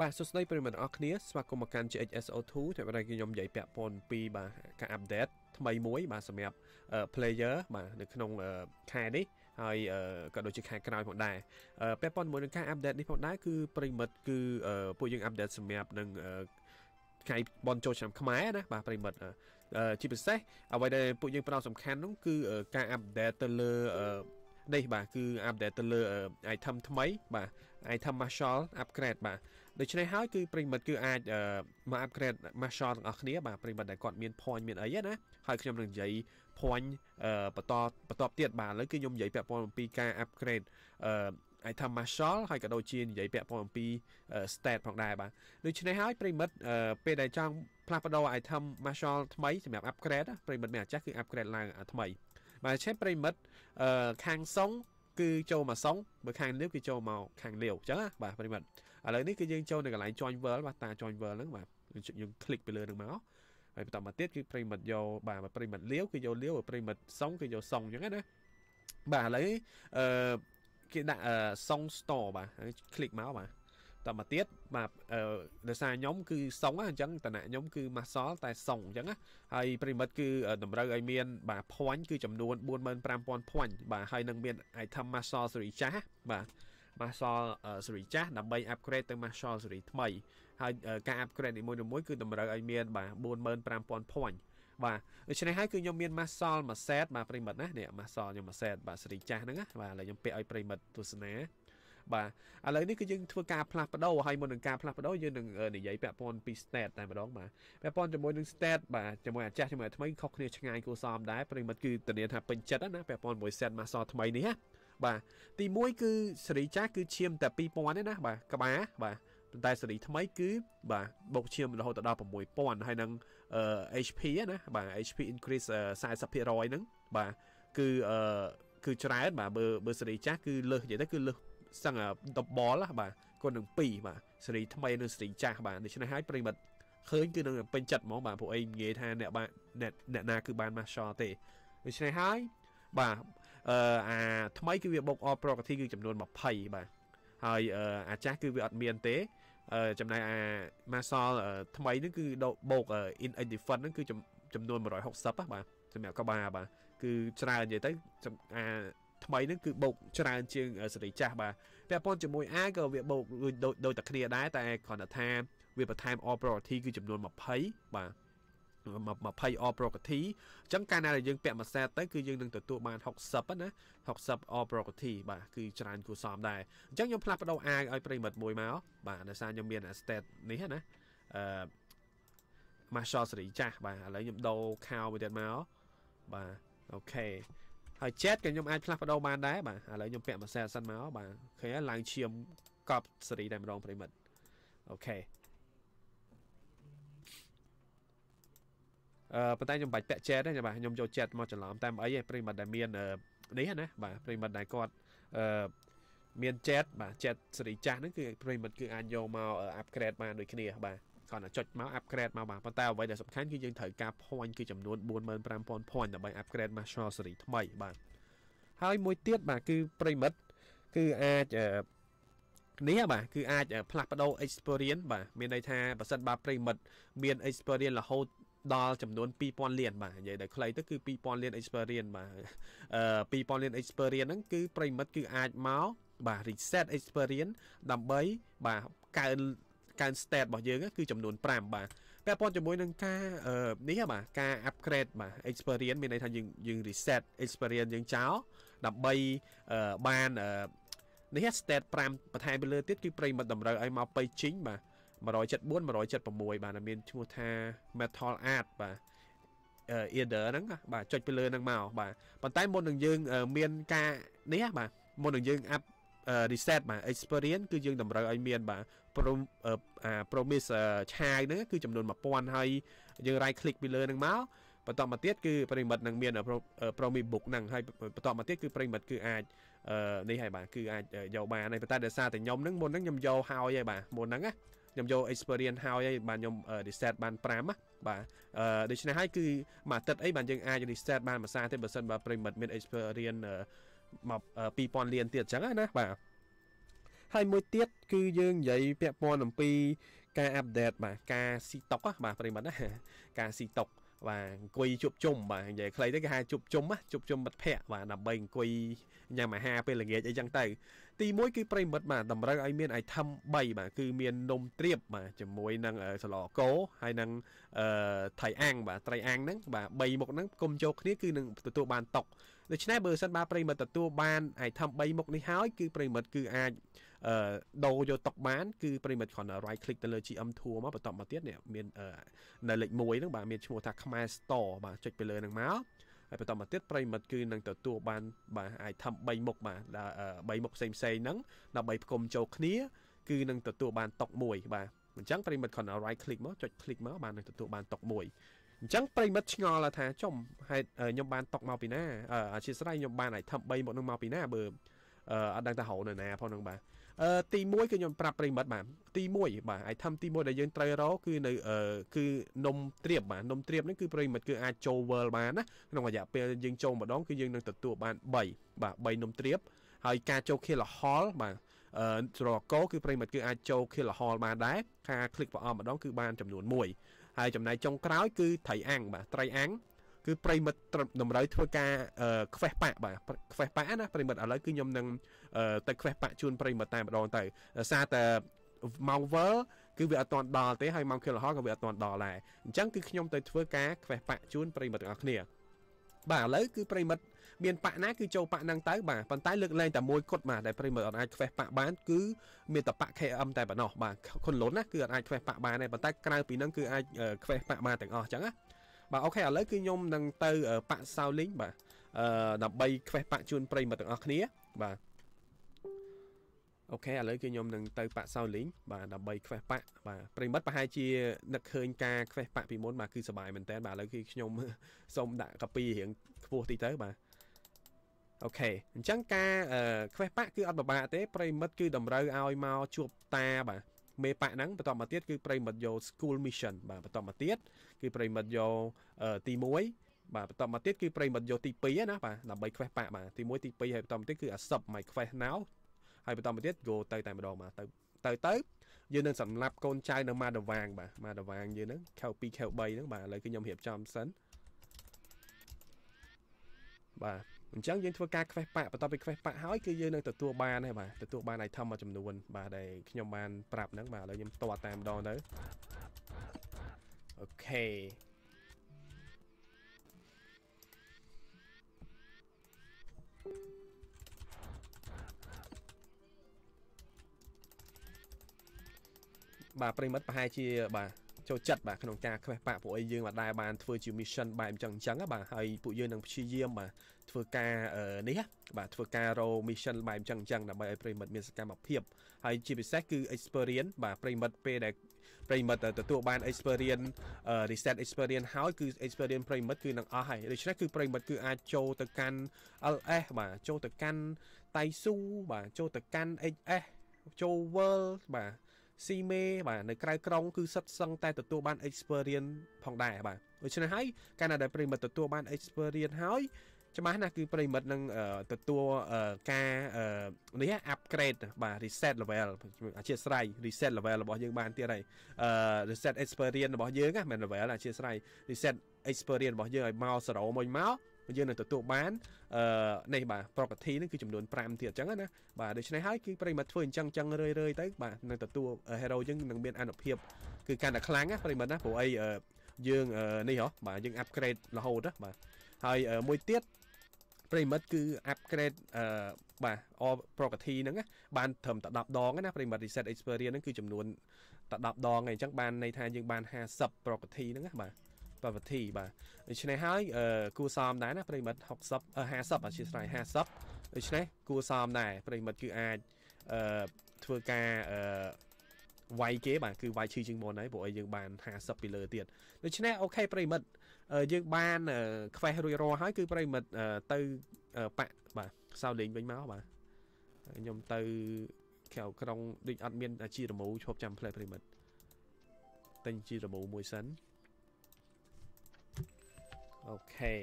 បាទសួស្តីប្រិយមិត្តអរគ្នាស្វាគមន៍មកកាន់ CHSO2 តែបាទខ្ញុំនិយាយពាក់ព័ន្ធពីបាទការអាប់ដេតថ្មីមួយ បាទសម្រាប់ player បាទនៅក្នុងខែនេះហើយក៏ដូចជាខែក្រោយផងដែរពាក់ព័ន្ធជាមួយនឹងការអាប់ដេតនេះផងដែរគឺប្រិយមិត្តគឺពួកយើងអាប់ដេតសម្រាប់នឹងថ្ងៃបនចូលឆ្នាំខ្មែរណាបាទប្រិមិត្តជាពិសេសអ្វីដែលពួកយើងផ្ដោតសំខាន់នោះគឺការអាប់ដេតទៅលើនេះបាទគឺអាប់ដេតទៅលើ item ថ្មីបាទ item Marshall upgrade បាទដូច្នេះហើយគឺប្រិមិត្តគឺអាចមក upgrade marshal ទាំងអស់គ្នាបាទប្រិមិត្តដែលគាត់មាន point មានអីណាហើយខ្ញុំនឹងនិយាយ point បន្តបន្តទៀតបាទឥឡូវគឺខ្ញុំនិយាយពាក់ព័ន្ធអំពីការ upgrade អឺអាចថា Marshall ហើយក៏ដូចជានិយាយពាក់ព័ន្ធអំពី stat ផងដែរបាទដូច្នេះហើយប្រិមិត្តពេលដែលចង់ផ្លាស់ប្ដូរ item Marshall ថ្មីសម្រាប់ upgrade ប្រិមិត្តមានអាចាស់គឺ upgrade ឡើងថ្មីបាទឆេប្រិមិត្តខាងសុងគឺចូលមកសុងបើខាងលាវគឺចូលមកខាងលាវអញ្ចឹងណាបាទប្រិមិត្តឥឡូវនេះគឺយើងចូលនៅកន្លែង join world បាទតា join world ហ្នឹងបាទយើង click ទៅលើហ្នឹងមកហើយបន្តមកទៀតគឺប្រិមិត្តយកបាទប្រិមិត្តលាវគឺយកលាវប្រិមិត្តសុងគឺយកសុងអញ្ចឹងណាបាទឥឡូវអឺគេដាក់ song store បាទហើយ click មកបាទតមកទៀតបាទអឺដោយសារខ្ញុំគឺសុងអញ្ចឹងតំណាក់ខ្ញុំគឺម៉ាសល់តែសុងអញ្ចឹងណាហើយប្រិមិត្តគឺតម្រូវឲ្យមានបាទ point គឺចំនួន45000 point បាទហើយនឹងមាន item ម៉ាសល់សេរីចាស់បាទ Marshall series ចាស់ដើម្បី upgrade ទៅ Marshall series ថ្មី ហើយការ upgrade នីមួយៗគឺតម្រូវឲ្យមានបាទ45000 point បាទដូច្នេះហើយគឺខ្ញុំមាន Marshall មួយ set បាទប្រិមិត្តណានេះ Marshall ខ្ញុំមួយ set បាទ series ចាស់ហ្នឹងណាបាទឥឡូវខ្ញុំពាក់ឲ្យប្រិមិត្តទស្សនាបាទឥឡូវនេះគឺយើងធ្វើការផ្លាស់ប្ដូរហើយមុននឹងការផ្លាស់ប្ដូរយើងនឹងនិយាយពាក់ព័ន្ធពី stat តែម្ដងបាទពាក់ព័ន្ធជាមួយនឹង stat បាទជាមួយអាចាស់ជាមួយថ្មីខុសគ្នាឆ្ងាយគួរសមដែរប្រិមិត្តគឺធានាថាពេញចិត្តណាពាក់ព័ន្ធមួយ set មកសថ្មីនេះណាបាទទី1គឺសេរីចាស់គឺឈាមតែ2000ទេណាបាទក្បាលបាទប៉ុន្តែសេរីថ្មីគឺបាទបូកឈាមរហូតដល់6000ហើយនឹង HP ណាបាទ HP increase 40%ហ្នឹងបាទគឺអឺគឺច្រើនបាទបើបើសេរីចាស់គឺលើសនិយាយទៅគឺលើសសឹងដបលបាទគុណនឹង2បាទសេរីថ្មីនិងសេរីចាស់បាទដូច្នេះហើយប្រិមិត្តឃើញគឺនឹងពេញចិត្តហ្មងបាទពួកអីងាយថាអ្នកបាទអ្នកណាគឺបាន Marshall ទេដូច្នេះហើយបាទអឺអាថ្មីគឺវាបុកអប្រកតិគឺចំនួន20បាទហើយអាចាស់គឺវាអត់មានទេចំណែកអា Masol ថ្មីហ្នឹងគឺដកបូក in indifferent ហ្នឹងគឺចំនួន160បាទសម្រាប់កបាបាទគឺច្រើននិយាយទៅអាថ្មីហ្នឹងគឺបូកច្រើនជាងសេរីចាស់បាទពាក់ព័ន្ធជាមួយ A ក៏វាបូកដូចដូចតែគ្នាដែរតែគ្រាន់តែថាវាបន្ថែម all priority គឺចំនួន20បាទ20 all property អញ្ចឹងកាលណាដែលយើងពាក់មួយសែតទៅគឺយើងនឹងទទួលបាន60ណា60 all property បាទគឺច្រើនគួរសមដែរអញ្ចឹងខ្ញុំផ្លាស់ប្ដូរ R ឲ្យប្រិមិត្តមួយមកបាទដោយសារខ្ញុំមាន stat នេះណាអឺ Marshall សេរីចាស់បាទឥឡូវខ្ញុំដូរ cow មួយទៀតមកបាទអូខេហើយ chat ក៏ខ្ញុំអាចផ្លាស់ប្ដូរបានដែរបាទឥឡូវខ្ញុំពាក់មួយសែតសិនមកបាទឃើញហើយឡើងឈាមកប់សេរីតែម្ដងប្រិមិត្តអូខេប៉ុន្តែខ្ញុំមិនបាច់ពាក់ចេតទេបាទខ្ញុំយកចិត្តមកច្រឡំតាមអីឯងប្រិមត្តដែលមាននេះណាបាទប្រិមត្តដែលគាត់អឺមានចេតបាទចេតសេរីចាស់ហ្នឹងគឺប្រិមត្តគឺអាចយកមក upgrade បានដូចគ្នាបាទគាត់ចុចមក upgrade មកបាទប៉ុន្តែអ្វីដែលសំខាន់គឺយើងត្រូវការ point គឺចំនួន45000 point ដើម្បី upgrade Marshal សេរីថ្មីបាទហើយមួយទៀតបាទគឺប្រិមិត្តគឺអាចនេះបាទគឺអាចផ្លាស់ប្ដូរ experience បាទមានន័យថាប្រសិនបើប្រិមិត្តមាន experience រហូតដល់ចំនួន2000លាន បាទនិយាយដល់ខ្លីទៅគឺ2000លាន experience បាទអឺ2000លាន experience ហ្នឹងគឺប្រិមិត្តគឺអាចមកបាទ reset experience ដើម្បីបាទកើនកើន stat របស់យើងគឺចំនួន5បាទពាក់ព័ន្ធជាមួយនឹងការនេះបាទការ upgrade បាទ experience មានន័យថាយើងយើង reset experience យើងចោលដើម្បីបាននេះ stat 5បន្ថែមទៅលើទៀតគឺប្រិមិត្តតម្រូវឲ្យមកបៃជីងបាទ174 176បាទមានឈ្មោះថា metal art បាទ either ហ្នឹងបាទចុចទៅលើហ្នឹងមកបាទប៉ុន្តែមុននឹងយើងមានការនេះបាទមុននឹងយើងអាប់ reset បាទ experience គឺយើងតម្រូវឲ្យមានបាទ promise ឆាយហ្នឹងគឺចំនួន1000ហើយយើង right click ពីលើហ្នឹងមកបន្តមកទៀតគឺប្រិមិត្តនឹងមាន promise book ហ្នឹងហើយបន្តមកទៀតគឺប្រិមិត្តគឺអាចនេះហើយបាទគឺអាចយកបានហើយប៉ុន្តែដោយសារតែខ្ញុំហ្នឹងមុនហ្នឹងខ្ញុំយកហើយហើយបាទមុនហ្នឹងណាខ្ញុំយក experience ហើយហើយបាទខ្ញុំ reset បាន5ណាបាទដូច្នេះហើយគឺមួយអាទិត្យអីបាទយើងអាច reset បានមួយសារទេបើសិនបើប្រិមិត្តមាន experience មក2000លានទៀតអញ្ចឹងណាបាទហើយមួយទៀតគឺយើងនិយាយពាក់ព័ន្ធអំពី ការអាប់ដេតបាទការស៊ីតុកបាទប្រិមិត្តណាការស៊ីតុកបាទអង្គុយជប់ជុំបាទនិយាយខ្លីទៅគេហៅជប់ជុំណាជប់ជុំមិត្តភ័ក្តិបាទដើម្បីអង្គុយញ៉ាំអាហារពេលល្ងាចអីចឹងទៅទី1គឺប្រិមិត្តបាទតម្រូវឲ្យមាន item 3បាទគឺមាននំត្រៀបបាទជាមួយនឹងសឡកោហើយនឹងអឺថៃអាំងបាទត្រីអាំងហ្នឹងបាទ3មុខហ្នឹងគុំចូលគ្នាគឺនឹងទទួលបានតុកដូច្នេះបើសិនបាទប្រិមិត្តទទួលបានអាយថម3មុខនេះហើយគឺប្រិមិត្តគឺអាចអឺដូរយកតុកបានគឺប្រិមិត្តគ្រាន់តែ right click ទៅលើ GM Tour មកបន្តមកទៀតនេះមាននៅលេខ1ហ្នឹងបាទមានឈ្មោះថាខ្មែរ Store បាទចុចទៅលើហ្នឹងមកហើយបន្តមកទៀតប្រិមិត្តគឺនឹងទទួលបានបាទ item 3មុខបាទ3មុខផ្សេងផ្សេងហ្នឹងដើម្បីផ្គុំចូលគ្នាគឺនឹងទទួលបានតុកមួយ បាទអញ្ចឹងប្រិមិត្តគ្រាន់តែ right click មកចុច click មកបាននឹងទទួលបានតុកមួយអញ្ចឹងប្រិមិត្តឆ្ងល់ថាចំហេតុខ្ញុំបានຕົកមកពីណាអធិស្ឋានខ្ញុំបាន item 3មកនឹងមកពីណាបើអត់ដឹងថាហៅនៅណាផងហ្នឹងបាទអឺទី1គឺខ្ញុំប្រាប់ប្រិមិត្តបាទទី1បាទ item ទី1ដែលយើងត្រូវរកគឺនៅអឺគឺนมត្រៀបបាទนมត្រៀបហ្នឹងគឺប្រិមិត្តគឺអាចចូល world បានណាក្នុងរយៈពេលយើងចូលម្ដងគឺយើងនឹងទទួលបាន3បាទ3นมត្រៀបហើយការចូល kill hall បាទអឺត្រកោគឺប្រិមិត្តគឺអាចចូល kill hall បានដែរការ click ប្រអប់ម្ដងគឺបានចំនួន1ហើយចំណែកចុងក្រោយគឺត្រីអាំងបាទត្រីអាំងគឺប្រិមិត្តតម្រូវធ្វើការ ខ្វេះបាក់បាទខ្វេះបាក់ណាប្រិមិត្តឥឡូវគឺខ្ញុំនឹងទៅខ្វេះបាក់ជូនប្រិមិត្តតែម្ដងទៅសារតែម៉ោងវិលគឺវាអត់ទាន់ដល់ទេហើយម៉ោងខិលហោក៏វាអត់ទាន់ដល់ដែរអញ្ចឹងគឺខ្ញុំទៅធ្វើការខ្វេះបាក់ជូនប្រិមិត្តទាំងអស់គ្នាបាទឥឡូវគឺប្រិមិត្តមានបាក់ណាគឺចូលបាក់ហ្នឹងទៅបាទប៉ុន្តែលើកលែងតែមួយគត់បាទដែលប្រិមឺអត់អាចខ្វេះបាក់បានគឺមានតែបាក់ KM តែប៉ុណ្ណោះបាទខុនលុនណាគឺអត់អាចខ្វេះបាក់បានទេប៉ុន្តែក្រៅពីហ្នឹងគឺអាចខ្វេះបាក់បានទាំងអស់អញ្ចឹងណាបាទអូខេឥឡូវគឺខ្ញុំនឹងទៅប៉ាក់សៅលីងបាទអឺដើម្បីខ្វេះប៉ាក់ជូនប្រិមិត្តទាំងអស់គ្នាបាទអូខេឥឡូវគឺខ្ញុំនឹងទៅប៉ាក់សៅលីងបាទដើម្បីខ្វេះប៉ាក់បាទប្រិមិត្តប្រហែលជានឹកឃើញការខ្វេះប៉ាក់ពីមុនបាទគឺសុបាយមែនតើបាទឥឡូវគឺខ្ញុំសូមដាក់កាពីរៀងខ្ពស់តិចទៅបាទអូខេអញ្ចឹងការខ្វេះប៉ាក់គឺអត់ពិបាកទេប្រិមិត្តគឺតម្រូវឲ្យមកជួបតាបាទមេប៉ាក់ហ្នឹងបន្តមកទៀតគឺប្រិមិត្តយក school mission បាទបន្តមកទៀតគឺប្រិមិត្តយកទី1បាទបន្តមកទៀតគឺប្រិមិត្តយកទី2ណាបាទដើម្បីខ្វេះប៉ាក់បាទទី1ទី2ហើយបន្តមកទៀតគឺអាសັບមកខ្វេះណៅហើយបន្តមកទៀត go ទៅតែម្ដងបាទទៅទៅទៅយើងនឹងសម្លាប់កូនចៅនៅម៉ាដវ៉ាងបាទម៉ាដវ៉ាងយើងហ្នឹងខៅ2ខៅ3ហ្នឹងបាទឥឡូវគឺខ្ញុំរៀបចំសិនបាទអញ្ចឹងយើងធ្វើការខ្វេះបាក់បន្ទាប់ពីខ្វេះបាក់ហើយគឺយើងនឹងទទួលបានហើយបាទទទួលបាន item មួយចំនួនបាទដែលខ្ញុំបានប្រាប់ហ្នឹងបាទឥឡូវខ្ញុំតតតាមម្ដងទៅអូខេបាទប្រិមិត្តប្រហែលជាបាទចូលចិត្តបាទក្នុងការខ្វេះបាក់ពួកអីយើងមកដែរបានធ្វើជា mission បែបអញ្ចឹងអញ្ចឹងបាទហើយពួកយើងនឹងព្យាយាមបាទធ្វើការនេះបាទធ្វើការរោ mission បែបអញ្ចឹងអញ្ចឹងដើម្បីឲ្យប្រិមិត្តមានសកម្មភាពហើយជាពិសេសគឺ experience បាទប្រិមិត្តពេលដែលប្រិមិត្តទទួលបាន experience reset experience ហើយគឺ experience ប្រិមិត្តគឺនឹងអស់ហើយដូច្នេះគឺប្រិមិត្តគឺអាចចូលទៅកាន់ LS បាទចូលទៅកាន់តៃស៊ូបាទចូលទៅកាន់ XS ចូល World បាទស៊ីមេបាទនៅក្រៅក្រុងគឺសិតសឹងតែទទួលបាន experience ផងដែរបាទដូច្នេះហើយកាលណាដែលប្រិមិត្តទទួលបាន experience ហើយច្បាស់ណាស់គឺប្រិមិត្តនឹងទទួលការនេះ upgrade បាទ reset level អធិស្ឋាន reset level របស់យើងបានទៀតហើយ reset experience របស់យើងហ្នឹងមិន level អធិស្ឋាន reset experience របស់យើងឲ្យមក0មួយមកយើងនឹងទទួលបានអឺនេះបាទប្រកទីនឹងគឺចំនួន5ទៀតអញ្ចឹងណាបាទដូច្នេះហើយគឺប្រិមត្តធ្វើអញ្ចឹងអញ្ចឹងរឿយរឿយទៅបាទនឹងទទួល hero យើងនឹងមានអនុភាពគឺកាន់តែខ្លាំងណាប្រិមត្តណាព្រោះអីយើងនេះហ៎បាទយើង upgrade រហូតណាបាទហើយមួយទៀតប្រិមិត្តគឺ upgrade អឺបាទ all property ហ្នឹងបានត្រឹមតែ10ដងណាប្រិមិត្ត reset experience ហ្នឹងគឺចំនួនតែ10ដងឯងអញ្ចឹងបានន័យថាយើងបាន50 property ហ្នឹងណាបាទ property បាទដូច្នេះហើយគួសមដែរណាប្រិមិត្ត60 50អធិស្ឋាន50ដូច្នេះគួសមដែរប្រិមិត្តគឺអាចអឺធ្វើការអឺវាយគេបាទគឺវាយឈឺជាងមុនហើយព្រោះអីយើងបាន50ពីលើទៀតដូច្នេះអូខេប្រិមិត្តយើងបានខ្វេះរួចរាល់ហើយគឺប្រិមិត្តទៅប៉បាទសៅលេងវិញមកបាទខ្ញុំទៅក្រៅក្រុងដូចអត់មានជីរមូឈប់ចាំផ្លែប្រិមិត្តទិញជីរមូមួយសិនអូខេ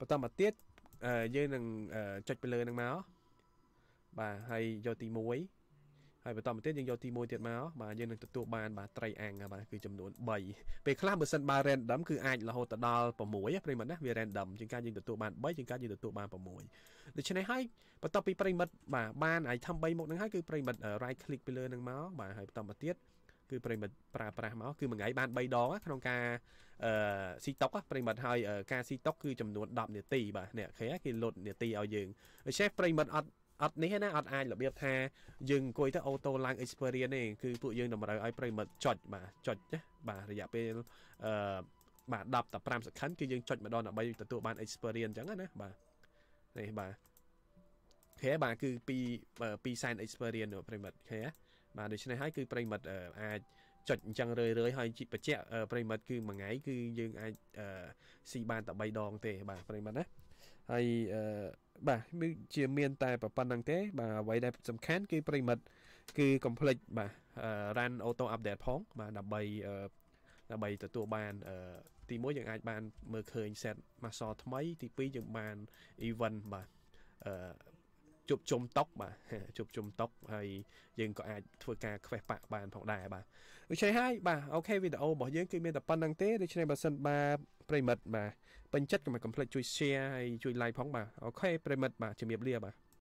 បន្តមកទៀតយើងនឹងចុចទៅលើនឹងមកបាទហើយយកទី1ហើយបន្តមកទៀតយើងយកទី1ទៀតមកបាទយើងនឹងទទួលបានបាទត្រីអាំងបាទគឺចំនួន3ពេលខ្លះបើសិនបើ random គឺអាចរហូតដល់6ប្រិមិត្តណាវា random ជាងការយើងទទួលបាន3ជាងការយើងទទួលបាន6ដូច្នេះហើយបន្ទាប់ពីប្រិមិត្តបាទ បាន item 3មុខហ្នឹងហើយគឺប្រិមិត្ត right click ពីលើហ្នឹងមកបាទហើយបន្តមកទៀតគឺប្រិមិត្តប្រើប្រាស់មកគឺមួយថ្ងៃបាន3ដងក្នុងការអឺស៊ីតុកប្រិមិត្តហើយការស៊ីតុកគឺចំនួន10នាទីបាទអ្នកគេគេលុតនាទីឲ្យយើងដូច្នេះប្រិមិត្តអត់អត់នេះណាអត់អាចរបៀបថាយើងអង្គុយទៅអូតូឡើង experience ទេគឺពួកយើងតម្រូវឲ្យប្រិមិត្តចុចបាទចុចណាបាទរយៈពេលអឺបាទ10ទៅ5សេខិនគឺយើងចុចម្ដងដើម្បីទទួលបាន experience អញ្ចឹងណាបាទនេះបាទខេបាទគឺពីពី sign experience ប្រិមិត្តខេបាទដូច្នេះហើយគឺប្រិមិត្តអាចចុចអញ្ចឹងរឿយរឿយហើយជីបច្ចៈប្រិមិត្តគឺមួយថ្ងៃគឺយើងអាចស៊ីបានតែ3ដងទេបាទប្រិមិត្តណាហើយបាទជាមានតែប៉ុណ្្នឹងទេបាទអ្វីដែលសំខាន់គឺប្រិមិត្តគឺ complex បាទ run auto update ផងបាទដើម្បីដើម្បីទទួលបានទី1យើងអាចបានមើលឃើញ set master ថ្មីទី2យើងបាន event បាទជួបជុំតុកបាទជួបជុំតុកហើយយើងក៏អាចធ្វើការខ្វេះបាក់បានផងដែរបាទដូច្នេះហើយបាទអូខេវីដេអូរបស់យើងគឺមានតែប៉ុណ្្នឹងទេដូច្នេះបើសិនបាទប្រិមិត្តបាទពេញចិត្តកុំភ្លេចជួយ share ហើយជួយ like ផងបាទអូខេប្រិមិត្តបាទជំរាបលាបាទ